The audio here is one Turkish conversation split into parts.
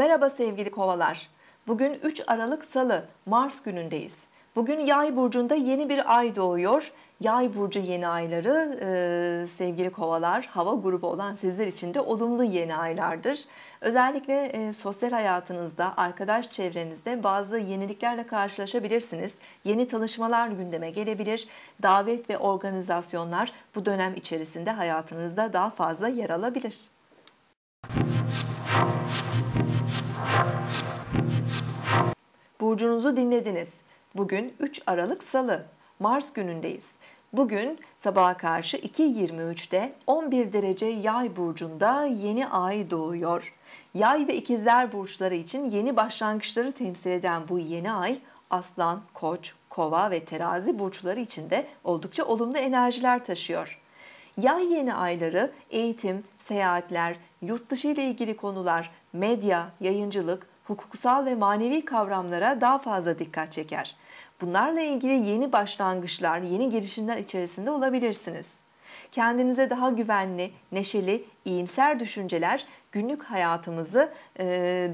Merhaba sevgili kovalar. Bugün 3 Aralık Salı, Mars günündeyiz. Bugün Yay burcunda yeni bir ay doğuyor. Yay burcu yeni ayları e, sevgili kovalar, hava grubu olan sizler için de olumlu yeni aylardır. Özellikle e, sosyal hayatınızda, arkadaş çevrenizde bazı yeniliklerle karşılaşabilirsiniz. Yeni tanışmalar gündeme gelebilir. Davet ve organizasyonlar bu dönem içerisinde hayatınızda daha fazla yer alabilir. burcunuzu dinlediniz. Bugün 3 Aralık Salı, Mars günündeyiz. Bugün sabaha karşı 2.23'te 11 derece yay burcunda yeni ay doğuyor. Yay ve ikizler burçları için yeni başlangıçları temsil eden bu yeni ay aslan, koç, kova ve terazi burçları için de oldukça olumlu enerjiler taşıyor. Yay yeni ayları eğitim, seyahatler, yurt dışı ile ilgili konular, medya, yayıncılık, hukuksal ve manevi kavramlara daha fazla dikkat çeker. Bunlarla ilgili yeni başlangıçlar, yeni girişimler içerisinde olabilirsiniz. Kendinize daha güvenli, neşeli, iyimser düşünceler günlük hayatımızı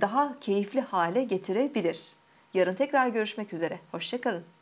daha keyifli hale getirebilir. Yarın tekrar görüşmek üzere. Hoşçakalın.